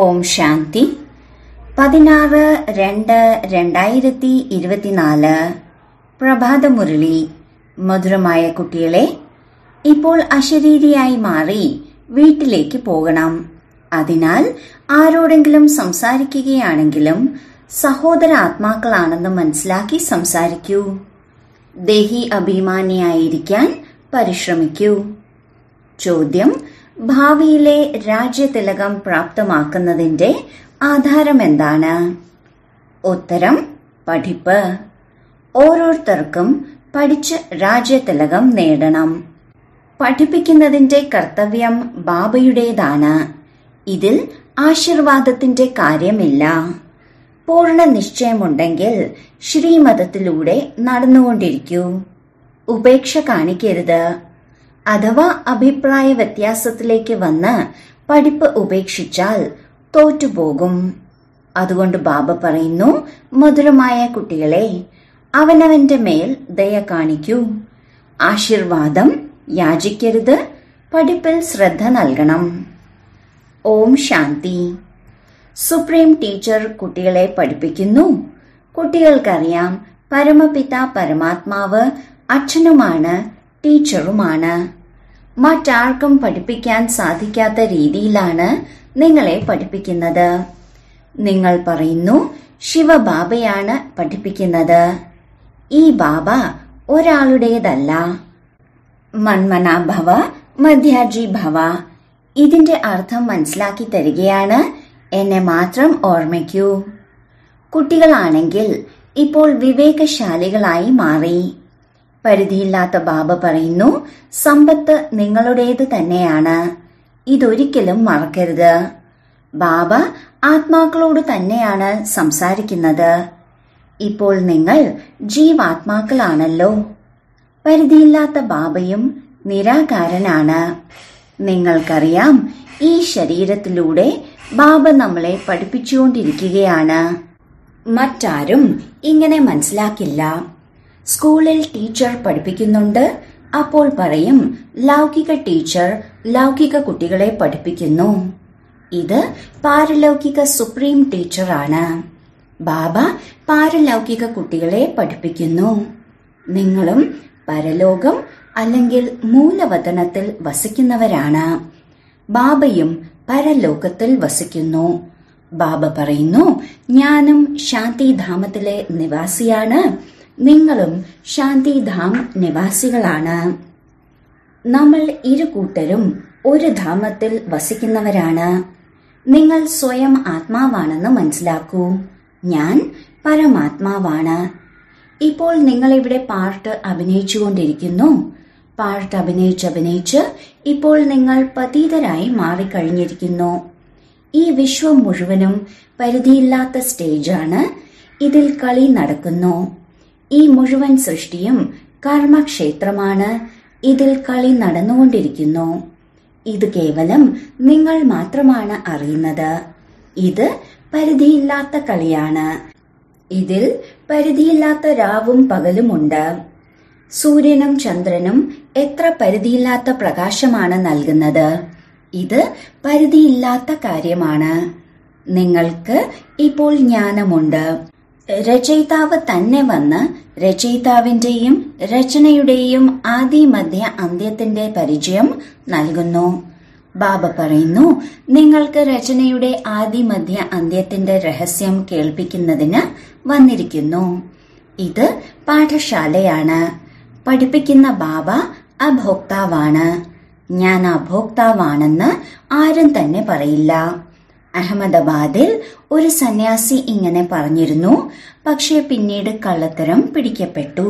ഓം ശാന്തി പതിനാറ് രണ്ട് രണ്ടായിരത്തി ഇരുപത്തിനാല് പ്രഭാത മുരളി മധുരമായ കുട്ടികളെ ഇപ്പോൾ അശരീരിയായി മാറി വീട്ടിലേക്ക് പോകണം അതിനാൽ ആരോടെങ്കിലും സംസാരിക്കുകയാണെങ്കിലും സഹോദര ആത്മാക്കളാണെന്ന് മനസ്സിലാക്കി സംസാരിക്കൂ ദേഹി അഭിമാനിയായിരിക്കാൻ പരിശ്രമിക്കൂ ചോദ്യം ഭാവിയിലെ രാജ്യതിലകം പ്രാപ്തമാക്കുന്നതിന്റെ ആധാരം എന്താണ് ഉത്തരം പഠിപ്പ് ഓരോരുത്തർക്കും പഠിച്ച് രാജ്യതിലകം നേടണം പഠിപ്പിക്കുന്നതിന്റെ കർത്തവ്യം ബാബയുടേതാണ് ഇതിൽ ആശീർവാദത്തിന്റെ കാര്യമില്ല പൂർണ്ണ നിശ്ചയമുണ്ടെങ്കിൽ ശ്രീമതത്തിലൂടെ നടന്നുകൊണ്ടിരിക്കൂ ഉപേക്ഷ കാണിക്കരുത് അഥവാ അഭിപ്രായ വ്യത്യാസത്തിലേക്ക് വന്ന് പഠിപ്പ് ഉപേക്ഷിച്ചാൽ തോറ്റുപോകും അതുകൊണ്ട് ബാബ പറയുന്നു മധുരമായ കുട്ടികളെ അവനവന്റെ മേൽ ദയ കാണിക്കൂ ആശീർവാദം യാചിക്കരുത് പഠിപ്പിൽ ശ്രദ്ധ നൽകണം ഓം ശാന്തി സുപ്രീം ടീച്ചർ കുട്ടികളെ പഠിപ്പിക്കുന്നു കുട്ടികൾക്കറിയാം പരമപിത പരമാത്മാവ് അച്ഛനുമാണ് ടീച്ചറുമാണ് മറ്റാർക്കും പഠിപ്പിക്കാൻ സാധിക്കാത്ത രീതിയിലാണ് നിങ്ങളെ പഠിപ്പിക്കുന്നത് നിങ്ങൾ പറയുന്നു ശിവബാബയാണ് പഠിപ്പിക്കുന്നത് ഈ ബാബ ഒരാളുടേതല്ല മന്മന ഭവ മധ്യാജി ഭവ ഇതിന്റെ അർത്ഥം മനസ്സിലാക്കി തരികയാണ് എന്നെ മാത്രം ഓർമ്മിക്കൂ കുട്ടികളാണെങ്കിൽ ഇപ്പോൾ വിവേകശാലികളായി മാറി പരിധിയില്ലാത്ത ബാബ പറയുന്നു സമ്പത്ത് നിങ്ങളുടേത് തന്നെയാണ് ഇതൊരിക്കലും മറക്കരുത് ബാബ ആത്മാക്കളോട് തന്നെയാണ് സംസാരിക്കുന്നത് ഇപ്പോൾ നിങ്ങൾ ജീവാത്മാക്കളാണല്ലോ പരിധിയില്ലാത്ത ബാബയും നിരാകാരനാണ് നിങ്ങൾക്കറിയാം ഈ ശരീരത്തിലൂടെ ബാബ നമ്മളെ പഠിപ്പിച്ചുകൊണ്ടിരിക്കുകയാണ് മറ്റാരും ഇങ്ങനെ മനസ്സിലാക്കില്ല സ്കൂളിൽ ടീച്ചർ പഠിപ്പിക്കുന്നുണ്ട് അപ്പോൾ പറയും ലൗകിക ടീച്ചർ ലൗകിക കുട്ടികളെ പഠിപ്പിക്കുന്നു ഇത് പാരലൗകിക സുപ്രീം ടീച്ചറാണ് ബാബ പാരലൗകിക കുട്ടികളെ പഠിപ്പിക്കുന്നു നിങ്ങളും പരലോകം അല്ലെങ്കിൽ മൂലവതനത്തിൽ വസിക്കുന്നവരാണ് ബാബയും പരലോകത്തിൽ വസിക്കുന്നു ബാബ പറയുന്നു ഞാനും ശാന്തിധാമത്തിലെ നിവാസിയാണ് നിങ്ങളും ശാന്തിധാം നിവാസികളാണ് നമ്മൾ ഇരു കൂട്ടരും ഒരു ധാമത്തിൽ വസിക്കുന്നവരാണ് നിങ്ങൾ സ്വയം ആത്മാവാണെന്ന് മനസ്സിലാക്കൂ ഞാൻ പരമാത്മാവാണ് ഇപ്പോൾ നിങ്ങൾ ഇവിടെ പാർട്ട് അഭിനയിച്ചുകൊണ്ടിരിക്കുന്നു പാർട്ട് അഭിനയിച്ച് അഭിനയിച്ച് ഇപ്പോൾ നിങ്ങൾ പതീതരായി മാറിക്കഴിഞ്ഞിരിക്കുന്നു ഈ വിശ്വം മുഴുവനും പരിധിയില്ലാത്ത സ്റ്റേജാണ് ഇതിൽ കളി നടക്കുന്നു ഈ മുഴുവൻ സൃഷ്ടിയും കർമ്മക്ഷേത്രമാണ് ഇതിൽ കളി നടന്നുകൊണ്ടിരിക്കുന്നു ഇത് കേവലം നിങ്ങൾ മാത്രമാണ് അറിയുന്നത് ഇത് പരിധിയില്ലാത്ത കളിയാണ് ഇതിൽ പരിധിയില്ലാത്ത രാവും പകലുമുണ്ട് സൂര്യനും ചന്ദ്രനും എത്ര പരിധിയില്ലാത്ത പ്രകാശമാണ് നൽകുന്നത് ഇത് പരിധിയില്ലാത്ത കാര്യമാണ് നിങ്ങൾക്ക് ഇപ്പോൾ ജ്ഞാനമുണ്ട് രചയിതാവ് തന്നെ വന്ന് രചയിതാവിന്റെയും രചനയുടെയും ആദി മധ്യ അന്ത്യത്തിന്റെ പരിചയം നൽകുന്നു ബാബ പറയുന്നു നിങ്ങൾക്ക് രചനയുടെ ആദി മധ്യ അന്ത്യത്തിന്റെ രഹസ്യം കേൾപ്പിക്കുന്നതിന് വന്നിരിക്കുന്നു ഇത് പാഠശാലയാണ് പഠിപ്പിക്കുന്ന ബാബ അഭോക്താവാണ് ഞാൻ അഭോക്താവാണെന്ന് ആരും തന്നെ പറയില്ല അഹമ്മദാബാദിൽ ഒരു സന്യാസി ഇങ്ങനെ പറഞ്ഞിരുന്നു പക്ഷേ പിന്നീട് കള്ളത്തരം പിടിക്കപ്പെട്ടു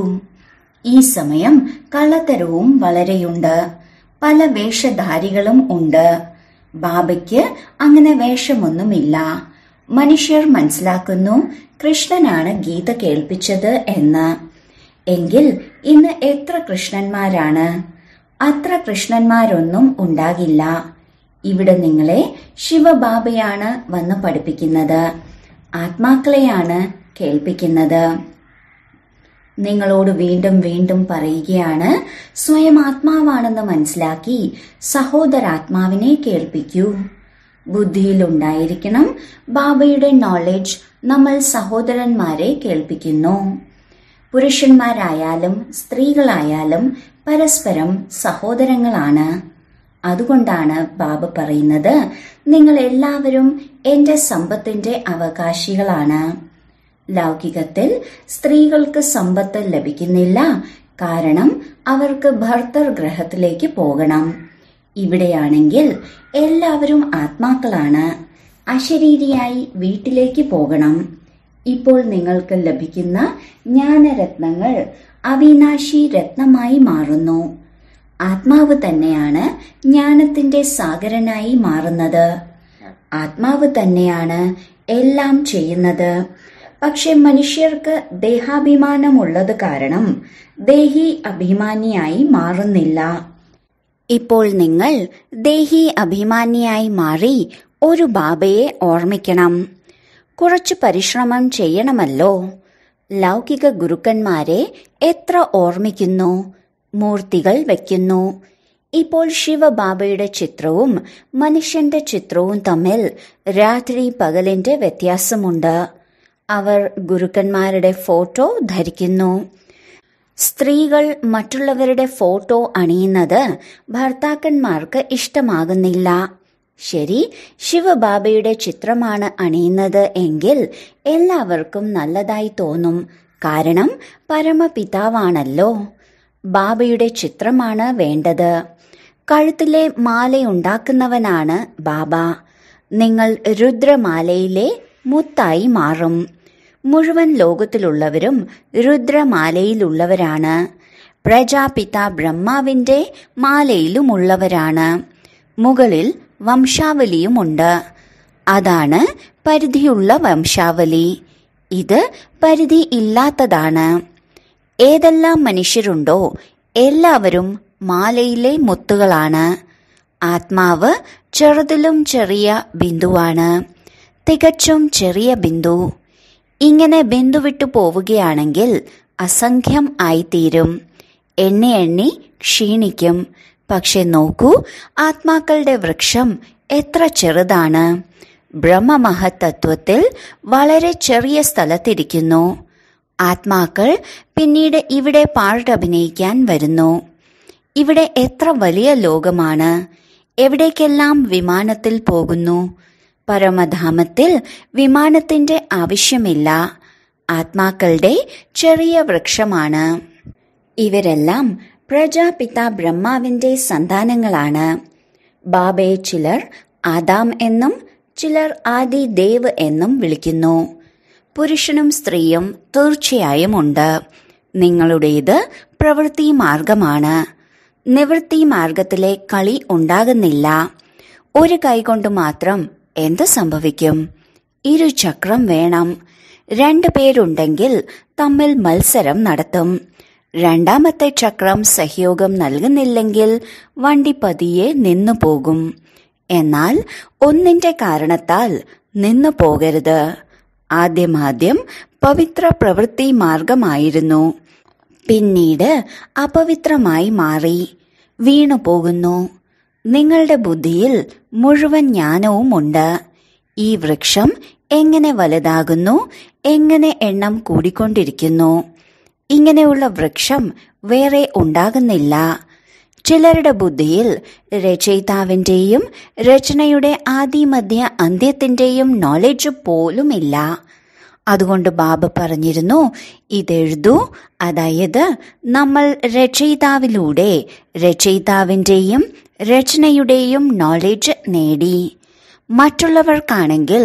ഈ സമയം കള്ളത്തരവും വളരെയുണ്ട് പല വേഷധാരികളും ഉണ്ട് ബാബയ്ക്ക് അങ്ങനെ വേഷമൊന്നുമില്ല മനുഷ്യർ മനസ്സിലാക്കുന്നു കൃഷ്ണനാണ് ഗീത കേൾപ്പിച്ചത് എന്ന് എങ്കിൽ ഇന്ന് എത്ര കൃഷ്ണന്മാരാണ് അത്ര കൃഷ്ണന്മാരൊന്നും ഉണ്ടാകില്ല ഇവിടെ നിങ്ങളെ ശിവബാബയാണ് വന്ന് പഠിപ്പിക്കുന്നത് ആത്മാക്കളെയാണ് കേൾപ്പിക്കുന്നത് നിങ്ങളോട് വീണ്ടും വീണ്ടും പറയുകയാണ് സ്വയം ആത്മാവാണെന്ന് മനസ്സിലാക്കി സഹോദരാത്മാവിനെ കേൾപ്പിക്കൂ ബുദ്ധിയിൽ ഉണ്ടായിരിക്കണം ബാബയുടെ നോളജ് നമ്മൾ സഹോദരന്മാരെ കേൾപ്പിക്കുന്നു പുരുഷന്മാരായാലും സ്ത്രീകളായാലും പരസ്പരം സഹോദരങ്ങളാണ് അതുകൊണ്ടാണ് ബാബ പറയുന്നത് നിങ്ങൾ എല്ലാവരും എന്റെ സമ്പത്തിന്റെ അവകാശികളാണ് ലൗകികത്തിൽ സ്ത്രീകൾക്ക് സമ്പത്ത് ലഭിക്കുന്നില്ല കാരണം അവർക്ക് ഭർത്തർ ഗ്രഹത്തിലേക്ക് പോകണം ഇവിടെയാണെങ്കിൽ എല്ലാവരും ആത്മാക്കളാണ് അശരീരിയായി വീട്ടിലേക്ക് പോകണം ഇപ്പോൾ നിങ്ങൾക്ക് ലഭിക്കുന്ന ജ്ഞാനരത്നങ്ങൾ അവിനാശി രത്നമായി മാറുന്നു ആത്മാവ് തന്നെയാണ് ജ്ഞാനത്തിന്റെ സാഗരനായി മാറുന്നത് ആത്മാവ് തന്നെയാണ് എല്ലാം ചെയ്യുന്നത് പക്ഷെ മനുഷ്യർക്ക് ദേഹാഭിമാനമുള്ളത് കാരണം ദേഹി അഭിമാനിയായി മാറുന്നില്ല ഇപ്പോൾ നിങ്ങൾ ദേഹി അഭിമാനിയായി മാറി ഒരു ബാബയെ ഓർമ്മിക്കണം കുറച്ചു പരിശ്രമം ചെയ്യണമല്ലോ ലൗകിക ഗുരുക്കന്മാരെ എത്ര ഓർമ്മിക്കുന്നു മൂർത്തികൾ വയ്ക്കുന്നു ഇപ്പോൾ ശിവബാബയുടെ ചിത്രവും മനുഷ്യന്റെ ചിത്രവും തമ്മിൽ രാത്രി പകലിന്റെ വ്യത്യാസമുണ്ട് അവർ ഗുരുക്കന്മാരുടെ ഫോട്ടോ ധരിക്കുന്നു സ്ത്രീകൾ മറ്റുള്ളവരുടെ ഫോട്ടോ അണിയുന്നത് ഭർത്താക്കന്മാർക്ക് ഇഷ്ടമാകുന്നില്ല ശരി ശിവബാബയുടെ ചിത്രമാണ് അണിയുന്നത് എങ്കിൽ എല്ലാവർക്കും നല്ലതായി തോന്നും കാരണം പരമപിതാവാണല്ലോ ബാബയുടെ ചിത്രമാണ് വേണ്ടത് കഴുത്തിലെ മാലയുണ്ടാക്കുന്നവനാണ് ബാബ നിങ്ങൾ രുദ്രമാലയിലെ മുത്തായി മാറും മുഴുവൻ ലോകത്തിലുള്ളവരും രുദ്രമാലയിലുള്ളവരാണ് പ്രജാപിത ബ്രഹ്മാവിന്റെ മാലയിലുമുള്ളവരാണ് മുകളിൽ വംശാവലിയുമുണ്ട് അതാണ് പരിധിയുള്ള വംശാവലി ഇത് പരിധി ഇല്ലാത്തതാണ് ഏതെല്ലാം മനുഷ്യരുണ്ടോ എല്ലാവരും മാലയിലെ മുത്തുകളാണ് ആത്മാവ് ചെറുതിലും ചെറിയ ബിന്ദുവാണ് തികച്ചും ചെറിയ ബിന്ദു ഇങ്ങനെ ബിന്ദു വിട്ടു പോവുകയാണെങ്കിൽ അസംഖ്യം ആയിത്തീരും എണ്ണി എണ്ണി ക്ഷീണിക്കും പക്ഷെ നോക്കൂ ആത്മാക്കളുടെ വൃക്ഷം എത്ര ചെറുതാണ് ബ്രഹ്മമഹത്തത്വത്തിൽ വളരെ ചെറിയ സ്ഥലത്തിരിക്കുന്നു ആത്മാക്കൾ പിന്നീട് ഇവിടെ പാട്ടഭിനയിക്കാൻ വരുന്നു ഇവിടെ എത്ര വലിയ ലോകമാണ് എവിടേക്കെല്ലാം വിമാനത്തിൽ പോകുന്നു പരമധാമത്തിൽ വിമാനത്തിന്റെ ആവശ്യമില്ല ആത്മാക്കളുടെ ചെറിയ വൃക്ഷമാണ് ഇവരെല്ലാം പ്രജാപിത ബ്രഹ്മാവിന്റെ സന്താനങ്ങളാണ് ബാബയെ ചിലർ ആദാം എന്നും ചിലർ ആദി ദേവ് എന്നും വിളിക്കുന്നു പുരുഷനും സ്ത്രീയും തീർച്ചയായും ഉണ്ട് നിങ്ങളുടേത് പ്രവൃത്തി മാർഗമാണ് നിവൃത്തി മാർഗത്തിലെ കളി ഉണ്ടാകുന്നില്ല ഒരു കൈകൊണ്ട് മാത്രം എന്ത് സംഭവിക്കും ഇരുചക്രം വേണം രണ്ടു പേരുണ്ടെങ്കിൽ തമ്മിൽ മത്സരം നടത്തും രണ്ടാമത്തെ ചക്രം സഹയോഗം നൽകുന്നില്ലെങ്കിൽ വണ്ടി പതിയെ നിന്നു പോകും എന്നാൽ ഒന്നിന്റെ കാരണത്താൽ നിന്നു പോകരുത് ആദ്യമാദ്യം പവിത്ര പ്രവൃത്തി മാർഗമായിരുന്നു പിന്നീട് അപവിത്രമായി മാറി വീണു പോകുന്നു നിങ്ങളുടെ ബുദ്ധിയിൽ മുഴുവൻ ജ്ഞാനവുമുണ്ട് ഈ വൃക്ഷം എങ്ങനെ വലുതാകുന്നു എങ്ങനെ എണ്ണം കൂടിക്കൊണ്ടിരിക്കുന്നു ഇങ്ങനെയുള്ള വൃക്ഷം വേറെ ഉണ്ടാകുന്നില്ല ചിലരുടെ ബുദ്ധിയിൽ രചയിതാവിന്റെയും രചനയുടെ ആദിമധ്യ അന്ത്യത്തിന്റെയും നോളജ് പോലുമില്ല അതുകൊണ്ട് ബാബ പറഞ്ഞിരുന്നു ഇതെഴുതു അതായത് നമ്മൾ രചയിതാവിലൂടെ രചയിതാവിൻ്റെയും രചനയുടെയും നോളജ് നേടി മറ്റുള്ളവർക്കാണെങ്കിൽ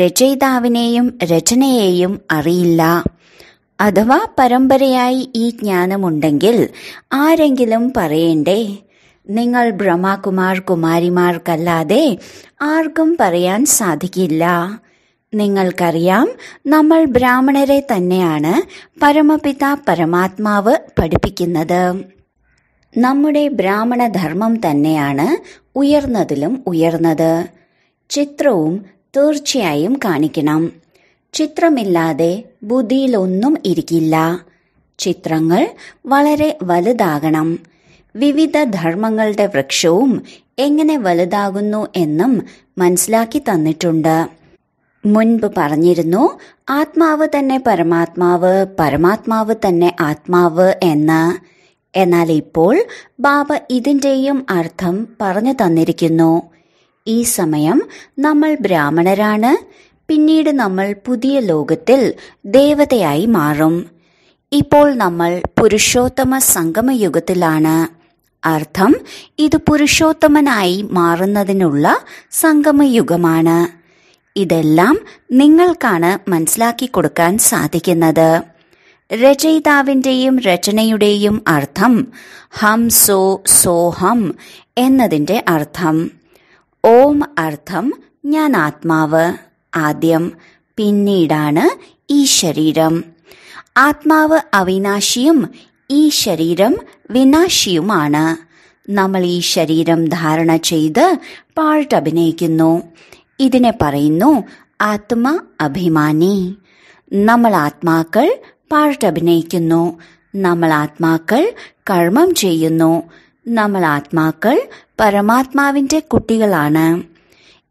രചയിതാവിനെയും രചനയെയും അറിയില്ല അഥവാ പരമ്പരയായി ഈ ജ്ഞാനമുണ്ടെങ്കിൽ ആരെങ്കിലും പറയണ്ടേ നിങ്ങൾ ബ്രഹ്മകുമാർ കുമാരിമാർക്കല്ലാതെ ആർക്കും പറയാൻ സാധിക്കില്ല നിങ്ങൾക്കറിയാം നമ്മൾ ബ്രാഹ്മണരെ തന്നെയാണ് പരമപിത പരമാത്മാവ് പഠിപ്പിക്കുന്നത് നമ്മുടെ ബ്രാഹ്മണ ധർമ്മം തന്നെയാണ് ഉയർന്നതിലും ഉയർന്നത് ചിത്രവും തീർച്ചയായും കാണിക്കണം ചിത്രമില്ലാതെ ബുദ്ധിയിലൊന്നും ഇരിക്കില്ല ചിത്രങ്ങൾ വളരെ വലുതാകണം വിവിധ ധർമ്മങ്ങളുടെ വൃക്ഷവും എങ്ങനെ വലുതാകുന്നു എന്നും മനസ്സിലാക്കി തന്നിട്ടുണ്ട് മുൻപ് പറഞ്ഞിരുന്നു ആത്മാവ് തന്നെ പരമാത്മാവ് പരമാത്മാവ് തന്നെ ആത്മാവ് എന്ന് എന്നാൽ ഇപ്പോൾ ബാബ ഇതിൻ്റെയും അർത്ഥം പറഞ്ഞു തന്നിരിക്കുന്നു ഈ സമയം നമ്മൾ ബ്രാഹ്മണരാണ് പിന്നീട് നമ്മൾ പുതിയ ലോകത്തിൽ ദേവതയായി മാറും ഇപ്പോൾ നമ്മൾ പുരുഷോത്തമ സംഗമയുഗത്തിലാണ് അർത്ഥം ഇത് പുരുഷോത്തമനായി മാറുന്നതിനുള്ള സംഗമയുഗമാണ് ഇതെല്ലാം നിങ്ങൾക്കാണ് മനസ്സിലാക്കി കൊടുക്കാൻ സാധിക്കുന്നത് രചയിതാവിന്റെയും രചനയുടെയും അർത്ഥം ഹം സോ സോഹം എന്നതിന്റെ അർത്ഥം ഓം അർത്ഥം ഞാൻ ആത്മാവ് ആദ്യം പിന്നീടാണ് ഈ ശരീരം ആത്മാവ് അവിനാശിയും ഈ ശരീരം വിനാശിയുമാണ് നമ്മൾ ഈ ശരീരം ധാരണ ചെയ്ത് പാട്ട് അഭിനയിക്കുന്നു ഇതിനെ പറയുന്നു ആത്മ അഭിമാനി നമ്മൾ ആത്മാക്കൾ പാട്ട് അഭിനയിക്കുന്നു നമ്മൾ ആത്മാക്കൾ കർമ്മം ചെയ്യുന്നു നമ്മൾ ആത്മാക്കൾ പരമാത്മാവിന്റെ കുട്ടികളാണ്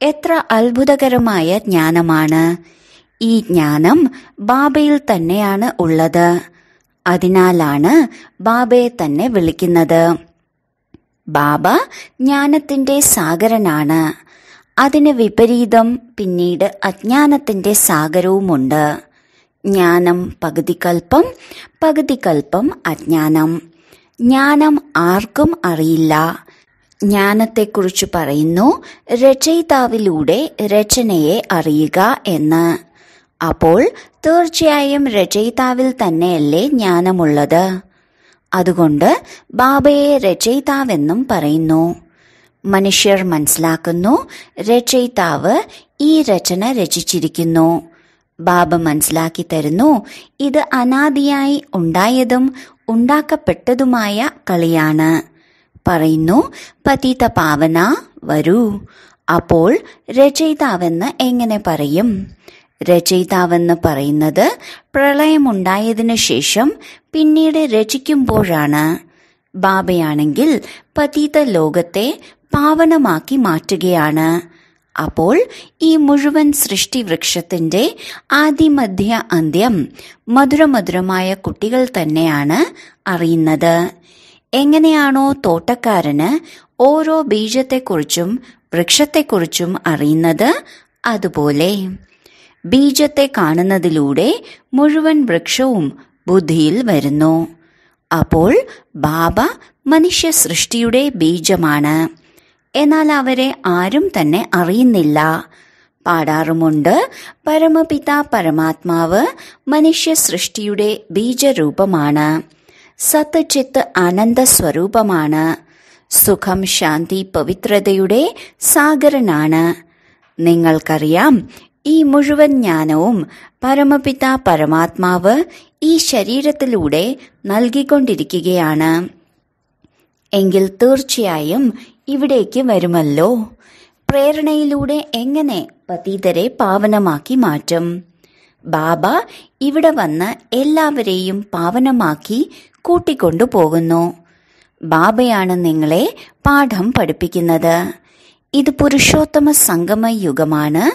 എത്ര അത്ഭുതകരമായ ജ്ഞാനമാണ് ഈ ജ്ഞാനം ബാബയിൽ തന്നെയാണ് ഉള്ളത് അതിനാലാണ് ബാബയെ തന്നെ വിളിക്കുന്നത് ബാബ ജ്ഞാനത്തിന്റെ സാഗരനാണ് അതിന് വിപരീതം പിന്നീട് അജ്ഞാനത്തിന്റെ സാഗരവുമുണ്ട് ജ്ഞാനം പകുതി കൽപ്പം അജ്ഞാനം ജ്ഞാനം ആർക്കും അറിയില്ല ജ്ഞാനത്തെക്കുറിച്ച് പറയുന്നു രചയിതാവിലൂടെ രചനയെ അറിയുക എന്ന് അപ്പോൾ തീർച്ചയായും രചയിതാവിൽ തന്നെയല്ലേ ജ്ഞാനമുള്ളത് അതുകൊണ്ട് ബാബയെ രചയിതാവെന്നും പറയുന്നു മനുഷ്യർ മനസ്സിലാക്കുന്നു രചയിതാവ് ഈ രചന രചിച്ചിരിക്കുന്നു ബാബ മനസ്സിലാക്കി തരുന്നു ഇത് അനാദിയായി ഉണ്ടായതും ഉണ്ടാക്കപ്പെട്ടതുമായ കളിയാണ് പറയുന്നു പതിത പാവന വരൂ അപ്പോൾ രചയിതാവെന്ന് എങ്ങനെ പറയും രചയിതാവെന്ന് പറയുന്നത് പ്രളയമുണ്ടായതിനു ശേഷം പിന്നീട് രചിക്കുമ്പോഴാണ് ബാബയാണെങ്കിൽ പതിത ലോകത്തെ പാവനമാക്കി മാറ്റുകയാണ് അപ്പോൾ ഈ മുഴുവൻ സൃഷ്ടി വൃക്ഷത്തിന്റെ ആദിമധ്യ അന്ത്യം മധുരമധുരമായ കുട്ടികൾ തന്നെയാണ് അറിയുന്നത് എങ്ങനെയാണോ തോട്ടക്കാരന് ഓരോ ബീജത്തെക്കുറിച്ചും വൃക്ഷത്തെക്കുറിച്ചും അറിയുന്നത് അതുപോലെ ബീജത്തെ കാണുന്നതിലൂടെ മുഴുവൻ വൃക്ഷവും ബുദ്ധിയിൽ വരുന്നു അപ്പോൾ ബാബ മനുഷ്യ സൃഷ്ടിയുടെ ബീജമാണ് എന്നാൽ അവരെ ആരും തന്നെ അറിയുന്നില്ല പാടാറുമുണ്ട് പരമപിത പരമാത്മാവ് മനുഷ്യ സൃഷ്ടിയുടെ ബീജരൂപമാണ് സത്ചിത്ത് അനന്ത സ്വരൂപമാണ് സുഖം ശാന്തി പവിത്രതയുടെ സാഗരനാണ് നിങ്ങൾക്കറിയാം ഈ മുഴുവൻ ജ്ഞാനവും പരമപിത പരമാത്മാവ് ഈ ശരീരത്തിലൂടെ നൽകിക്കൊണ്ടിരിക്കുകയാണ് എങ്കിൽ തീർച്ചയായും ഇവിടേക്ക് വരുമല്ലോ പ്രേരണയിലൂടെ എങ്ങനെ പതീതരെ പാവനമാക്കി മാറ്റും ബാബ ഇവിടെ വന്ന് എല്ലാവരെയും പാവനമാക്കി കൂട്ടിക്കൊണ്ടു പോകുന്നു ബാബയാണ് നിങ്ങളെ പാഠം പഠിപ്പിക്കുന്നത് ഇത് പുരുഷോത്തമ സംഗമ യുഗമാണ്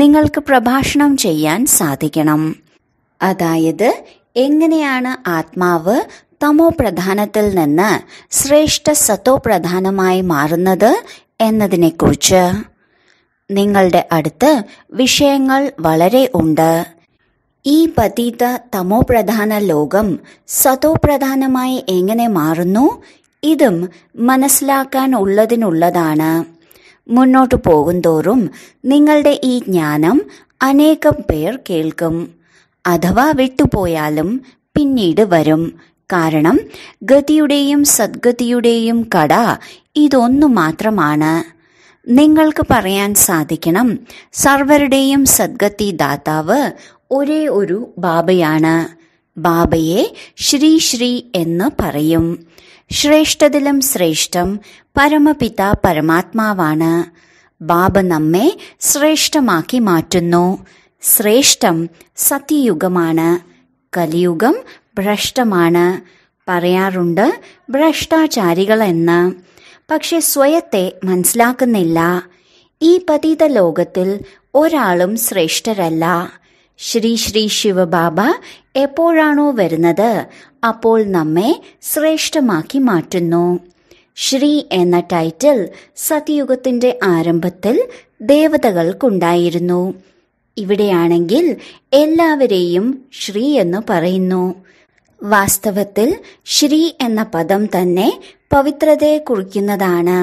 നിങ്ങൾക്ക് പ്രഭാഷണം ചെയ്യാൻ സാധിക്കണം അതായത് എങ്ങനെയാണ് ആത്മാവ് തമോ പ്രധാനത്തിൽ നിന്ന് ശ്രേഷ്ഠ സത്തോ പ്രധാനമായി മാറുന്നത് എന്നതിനെക്കുറിച്ച് നിങ്ങളുടെ അടുത്ത് വിഷയങ്ങൾ വളരെ ഉണ്ട് ഈ പതീത തമോപ്രധാന ലോകം സതോപ്രധാനമായി എങ്ങനെ മാറുന്നു ഇതും മനസ്സിലാക്കാൻ ഉള്ളതിനുള്ളതാണ് മുന്നോട്ടു പോകുന്തോറും നിങ്ങളുടെ ഈ ജ്ഞാനം അനേകം പേർ കേൾക്കും അഥവാ വിട്ടുപോയാലും പിന്നീട് വരും കാരണം ഗതിയുടെയും സദ്ഗതിയുടെയും കട ഇതൊന്നു മാത്രമാണ് നിങ്ങൾക്ക് പറയാൻ സാധിക്കണം സർവരുടെയും സദ്ഗതി ദാതാവ് ഒരേ ഒരു ബാബയാണ് ബാബയെ ശ്രീ ശ്രീ എന്ന് പറയും ശ്രേഷ്ഠതിലും ശ്രേഷ്ഠം പരമപിത പരമാത്മാവാണ് ബാബ നമ്മെ ശ്രേഷ്ഠമാക്കി മാറ്റുന്നു ശ്രേഷ്ഠം സത്യയുഗമാണ് കലിയുഗം ഭ്രഷ്ടമാണ് പറയാറുണ്ട് ഭ്രഷ്ടാചാരികളെന്ന് പക്ഷെ സ്വയത്തെ മനസ്സിലാക്കുന്നില്ല ഈ പതിത ലോകത്തിൽ ഒരാളും ശ്രേഷ്ഠരല്ല ശ്രീ ശ്രീ ശിവബാബ എപ്പോഴാണോ വരുന്നത് അപ്പോൾ നമ്മെ ശ്രേഷ്ഠമാക്കി മാറ്റുന്നു ശ്രീ എന്ന ടൈറ്റിൽ സത്യയുഗത്തിന്റെ ആരംഭത്തിൽ ദേവതകൾക്കുണ്ടായിരുന്നു ഇവിടെയാണെങ്കിൽ എല്ലാവരെയും ശ്രീ എന്ന് പറയുന്നു വാസ്തവത്തിൽ ശ്രീ എന്ന പദം തന്നെ പവിത്രതയെ കുറിക്കുന്നതാണ്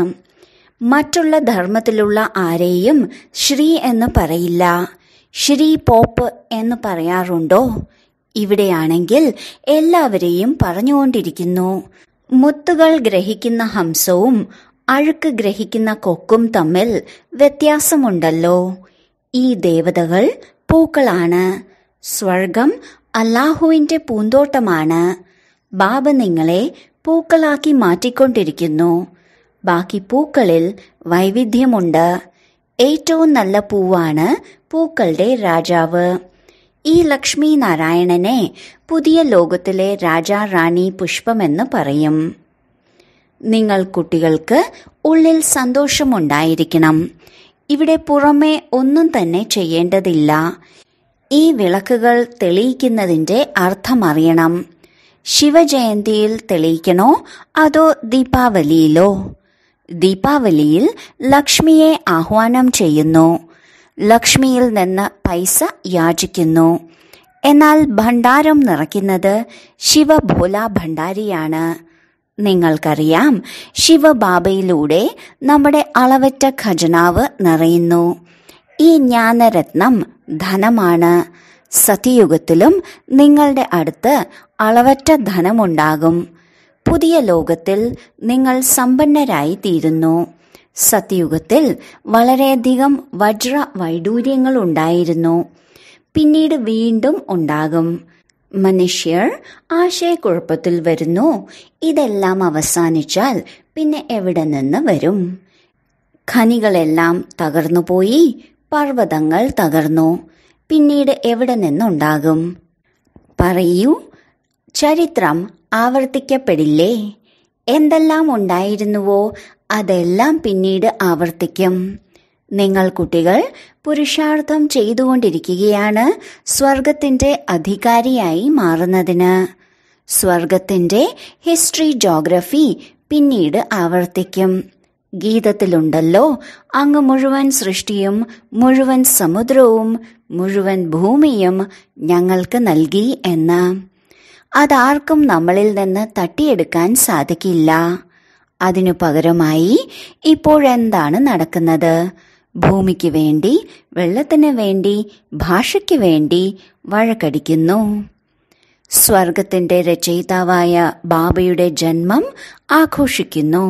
മറ്റുള്ള ധർമ്മത്തിലുള്ള ആരെയും ശ്രീ എന്ന് പറയില്ല ശ്രീ പോപ്പ് എന്ന് പറയാറുണ്ടോ ഇവിടെയാണെങ്കിൽ എല്ലാവരെയും പറഞ്ഞുകൊണ്ടിരിക്കുന്നു മുത്തുകൾ ഗ്രഹിക്കുന്ന ഹംസവും അഴുക്ക് ഗ്രഹിക്കുന്ന കൊക്കും തമ്മിൽ വ്യത്യാസമുണ്ടല്ലോ ഈ ദേവതകൾ പൂക്കളാണ് സ്വർഗം അല്ലാഹുവിന്റെ പൂന്തോട്ടമാണ് ബാബ നിങ്ങളെ പൂക്കളാക്കി മാറ്റിക്കൊണ്ടിരിക്കുന്നു ബാക്കി പൂക്കളിൽ വൈവിധ്യമുണ്ട് ഏറ്റവും നല്ല പൂവാണ് പൂക്കളുടെ രാജാവ് ഈ ലക്ഷ്മി നാരായണനെ പുതിയ ലോകത്തിലെ രാജാ റാണി പുഷ്പമെന്ന് പറയും നിങ്ങൾ കുട്ടികൾക്ക് ഉള്ളിൽ സന്തോഷമുണ്ടായിരിക്കണം ഇവിടെ പുറമേ ഒന്നും തന്നെ ചെയ്യേണ്ടതില്ല ഈ വിളക്കുകൾ തെളിയിക്കുന്നതിൻ്റെ അർത്ഥമറിയണം ശിവജയന്തിയിൽ തെളിയിക്കണോ അതോ ദീപാവലിയിലോ ദീപാവലിയിൽ ലക്ഷ്മിയെ ആഹ്വാനം ചെയ്യുന്നു ലക്ഷ്മിയിൽ നിന്ന് പൈസ യാചിക്കുന്നു എന്നാൽ ഭണ്ഡാരം നിറയ്ക്കുന്നത് ശിവഭോല ഭണ്ഡാരിയാണ് നിങ്ങൾക്കറിയാം ശിവബാബയിലൂടെ നമ്മുടെ അളവറ്റ ഖജനാവ് നിറയുന്നു ഈ ജ്ഞാനരത്നം ധനമാണ് സത്യയുഗത്തിലും നിങ്ങളുടെ അടുത്ത് അളവറ്റ ധനമുണ്ടാകും പുതിയ ലോകത്തിൽ നിങ്ങൾ സമ്പന്നരായി തീരുന്നു സത്യയുഗത്തിൽ വളരെയധികം വജ്ര വൈഡൂര്യങ്ങൾ ഉണ്ടായിരുന്നു പിന്നീട് വീണ്ടും ഉണ്ടാകും മനുഷ്യർ ആശയക്കുഴപ്പത്തിൽ വരുന്നു ഇതെല്ലാം അവസാനിച്ചാൽ പിന്നെ എവിടെ നിന്ന് വരും ഖനികളെല്ലാം തകർന്നുപോയി പർവ്വതങ്ങൾ തകർന്നു പിന്നീട് എവിടെ നിന്നുണ്ടാകും പറയൂ ചരിത്രം ആവർത്തിക്കപ്പെടില്ലേ എന്തെല്ലാം ഉണ്ടായിരുന്നുവോ അതെല്ലാം പിന്നീട് ആവർത്തിക്കും നിങ്ങൾ കുട്ടികൾ പുരുഷാർത്ഥം ചെയ്തുകൊണ്ടിരിക്കുകയാണ് സ്വർഗത്തിന്റെ അധികാരിയായി മാറുന്നതിന് സ്വർഗത്തിന്റെ ഹിസ്റ്ററി ജോഗ്രഫി പിന്നീട് ആവർത്തിക്കും ഗീതത്തിലുണ്ടല്ലോ അങ്ങ് മുഴുവൻ സൃഷ്ടിയും മുഴുവൻ സമുദ്രവും മുഴുവൻ ഭൂമിയും ഞങ്ങൾക്ക് നൽകി എന്ന് അതാർക്കും നമ്മളിൽ നിന്ന് തട്ടിയെടുക്കാൻ സാധിക്കില്ല അതിനു പകരമായി ഇപ്പോഴെന്താണ് നടക്കുന്നത് ഭൂമിക്ക് വേണ്ടി വെള്ളത്തിന് വേണ്ടി ഭാഷയ്ക്ക് വേണ്ടി വഴക്കടിക്കുന്നു സ്വർഗത്തിന്റെ രചയിതാവായ ബാബയുടെ ജന്മം ആഘോഷിക്കുന്നു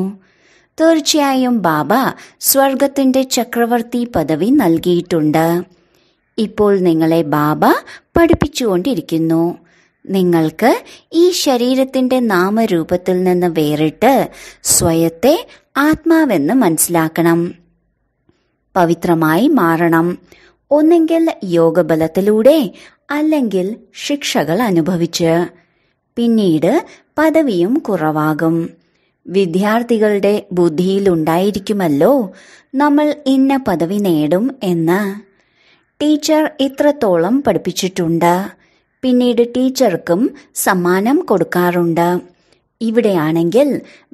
തീർച്ചയായും ബാബ സ്വർഗത്തിന്റെ ചക്രവർത്തി പദവി നൽകിയിട്ടുണ്ട് ഇപ്പോൾ നിങ്ങളെ ബാബ പഠിപ്പിച്ചുകൊണ്ടിരിക്കുന്നു നിങ്ങൾക്ക് ഈ ശരീരത്തിന്റെ നാമരൂപത്തിൽ നിന്ന് വേറിട്ട് സ്വയത്തെ ആത്മാവെന്ന് മനസ്സിലാക്കണം പവിത്രമായി മാറണം ഒന്നെങ്കിൽ യോഗബലത്തിലൂടെ അല്ലെങ്കിൽ ശിക്ഷകൾ അനുഭവിച്ച് പിന്നീട് പദവിയും കുറവാകും വിദ്യാർത്ഥികളുടെ ബുദ്ധിയിലുണ്ടായിരിക്കുമല്ലോ നമ്മൾ ഇന്ന പദവി നേടും എന്ന് ടീച്ചർ ഇത്രത്തോളം പഠിപ്പിച്ചിട്ടുണ്ട് പിന്നീട് ടീച്ചർക്കും സമ്മാനം കൊടുക്കാറുണ്ട് ഇവിടെയാണെങ്കിൽ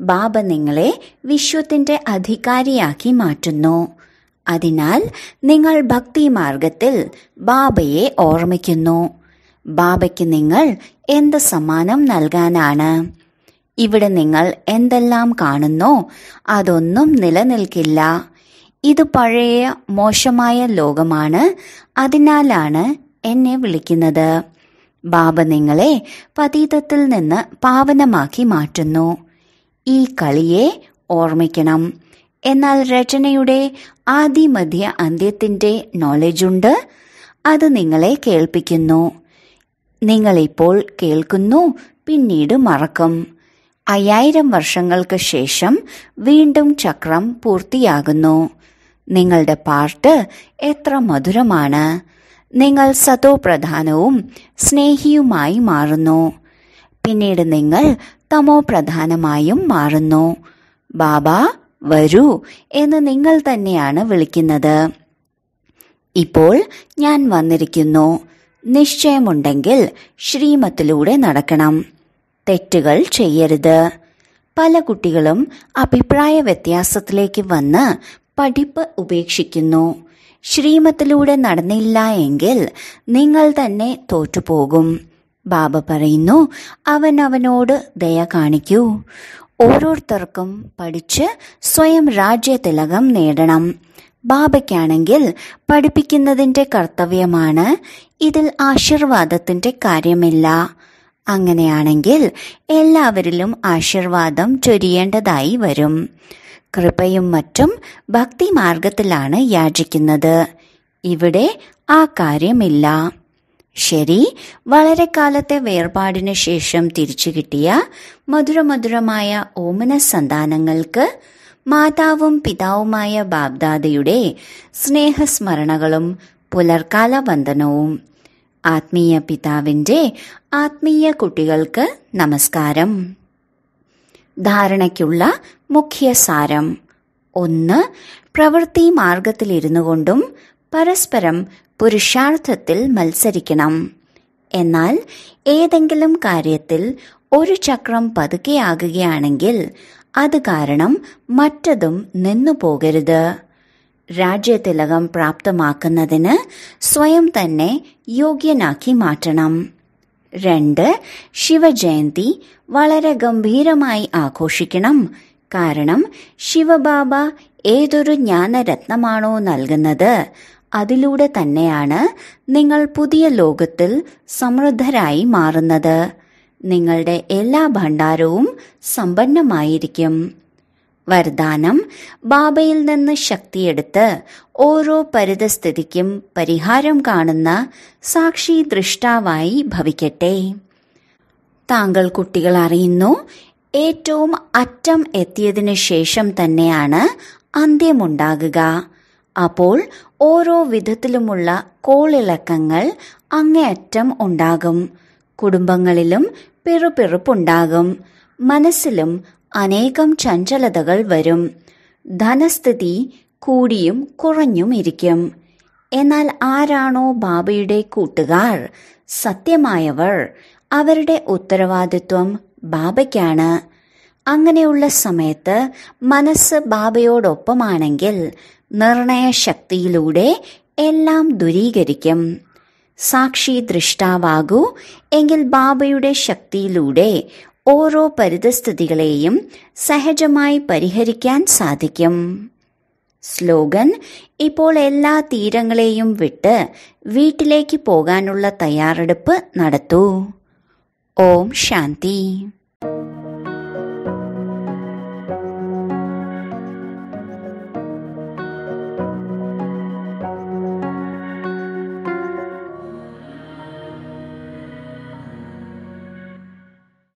ബാബ നിങ്ങളെ വിശ്വത്തിന്റെ അധികാരിയാക്കി മാറ്റുന്നു അതിനാൽ നിങ്ങൾ ഭക്തി മാർഗത്തിൽ ബാബയെ ഓർമ്മിക്കുന്നു ബാബയ്ക്ക് നിങ്ങൾ എന്ത് സമ്മാനം നൽകാനാണ് ഇവിടെ നിങ്ങൾ എന്തെല്ലാം കാണുന്നോ അതൊന്നും നിലനിൽക്കില്ല ഇത് പഴയ മോശമായ ലോകമാണ് അതിനാലാണ് എന്നെ വിളിക്കുന്നത് ബാബ നിങ്ങളെ പതീതത്തിൽ നിന്ന് പാവനമാക്കി മാറ്റുന്നു ഈ കളിയെ ഓർമ്മിക്കണം എന്നാൽ രചനയുടെ ആദിമധ്യ അന്ത്യത്തിൻ്റെ നോളജുണ്ട് അത് നിങ്ങളെ കേൾപ്പിക്കുന്നു നിങ്ങളിപ്പോൾ കേൾക്കുന്നു പിന്നീട് മറക്കും അയ്യായിരം വർഷങ്ങൾക്ക് ശേഷം വീണ്ടും ചക്രം പൂർത്തിയാകുന്നു നിങ്ങളുടെ പാർട്ട് എത്ര മധുരമാണ് നിങ്ങൾ സതോപ്രധാനവും സ്നേഹിയുമായി മാറുന്നു പിന്നീട് നിങ്ങൾ തമോപ്രധാനമായും മാറുന്നു ബാബ വരൂ എന്ന് നിങ്ങൾ തന്നെയാണ് വിളിക്കുന്നത് ഇപ്പോൾ ഞാൻ വന്നിരിക്കുന്നു നിശ്ചയമുണ്ടെങ്കിൽ ശ്രീമത്തിലൂടെ നടക്കണം തെറ്റുകൾ ചെയ്യരുത് പല കുട്ടികളും അഭിപ്രായ വ്യത്യാസത്തിലേക്ക് വന്ന് പഠിപ്പ് ഉപേക്ഷിക്കുന്നു ശ്രീമത്തിലൂടെ നടന്നില്ല എങ്കിൽ നിങ്ങൾ തന്നെ തോറ്റുപോകും ബാബ പറയുന്നു അവൻ അവനോട് ദയ കാണിക്കൂ ഓരോരുത്തർക്കും പഠിച്ച് സ്വയം രാജ്യതിലകം നേടണം ബാബയ്ക്കാണെങ്കിൽ പഠിപ്പിക്കുന്നതിൻ്റെ കർത്തവ്യമാണ് ഇതിൽ ആശീർവാദത്തിൻ്റെ കാര്യമില്ല അങ്ങനെയാണെങ്കിൽ എല്ലാവരിലും ആശീർവാദം ചൊരിയേണ്ടതായി വരും കൃപയും മറ്റും ഭക്തി മാർഗത്തിലാണ് യാചിക്കുന്നത് ഇവിടെ ആ കാര്യമില്ല ശരി വളരെ കാലത്തെ വേർപാടിന് ശേഷം തിരിച്ചു കിട്ടിയ മധുരമധുരമായ ഓമന സന്താനങ്ങൾക്ക് മാതാവും പിതാവുമായ ബാബ്ദാദയുടെ സ്നേഹസ്മരണകളും പുലർക്കാല വന്ദനവും ആത്മീയ പിതാവിന്റെ ആത്മീയ കുട്ടികൾക്ക് നമസ്കാരം ധാരണയ്ക്കുള്ള മുഖ്യ സാരം ഒന്ന് പ്രവൃത്തി മാർഗത്തിലിരുന്നു കൊണ്ടും പരസ്പരം പുരുഷാർത്ഥത്തിൽ മത്സരിക്കണം എന്നാൽ ഏതെങ്കിലും കാര്യത്തിൽ ഒരു ചക്രം പതുക്കെയാകുകയാണെങ്കിൽ അത് കാരണം മറ്റതും നിന്നു പോകരുത് രാജ്യതിലകം പ്രാപ്തമാക്കുന്നതിന് സ്വയം തന്നെ യോഗ്യനാക്കി മാറ്റണം രണ്ട് ശിവജയന്തി വളരെ ഗംഭീരമായി ആഘോഷിക്കണം കാരണം ശിവബാബ ഏതൊരു ജ്ഞാനരത്നമാണോ നൽകുന്നത് അതിലൂടെ തന്നെയാണ് നിങ്ങൾ പുതിയ ലോകത്തിൽ സമൃദ്ധരായി മാറുന്നത് നിങ്ങളുടെ എല്ലാ ഭണ്ഡാരവും സമ്പന്നമായിരിക്കും വരദാനം ബാബയിൽ നിന്ന് ശക്തിയെടുത്ത് ഓരോ പരിതസ്ഥിതിക്കും പരിഹാരം കാണുന്ന സാക്ഷി ദൃഷ്ടാവായി ഭവിക്കട്ടെ താങ്കൾ കുട്ടികൾ അറിയുന്നു ഏറ്റവും അറ്റം എത്തിയതിനു ശേഷം തന്നെയാണ് അന്ത്യമുണ്ടാകുക അപ്പോൾ ഓരോ വിധത്തിലുമുള്ള കോളിളക്കങ്ങൾ അങ്ങേയറ്റം ഉണ്ടാകും കുടുംബങ്ങളിലും പിറുപിറുപ്പുണ്ടാകും മനസ്സിലും അനേകം ചഞ്ചലതകൾ വരും ധനസ്ഥിതി കൂടിയും കുറഞ്ഞും ഇരിക്കും എന്നാൽ ആരാണോ ബാബയുടെ കൂട്ടുകാർ സത്യമായവർ അവരുടെ ഉത്തരവാദിത്വം ബാബയ്ക്കാണ് അങ്ങനെയുള്ള സമയത്ത് മനസ്സ് ബാബയോടൊപ്പമാണെങ്കിൽ നിർണയശക്തിയിലൂടെ എല്ലാം ദുരീകരിക്കും സാക്ഷി ദൃഷ്ടാവാകൂ എങ്കിൽ ബാബയുടെ ശക്തിയിലൂടെ ഓരോ പരിതസ്ഥിതികളെയും സഹജമായി പരിഹരിക്കാൻ സാധിക്കും സ്ലോഗൻ ഇപ്പോൾ എല്ലാ തീരങ്ങളെയും വിട്ട് വീട്ടിലേക്ക് പോകാനുള്ള തയ്യാറെടുപ്പ് നടത്തൂ ഓം ശാന്തി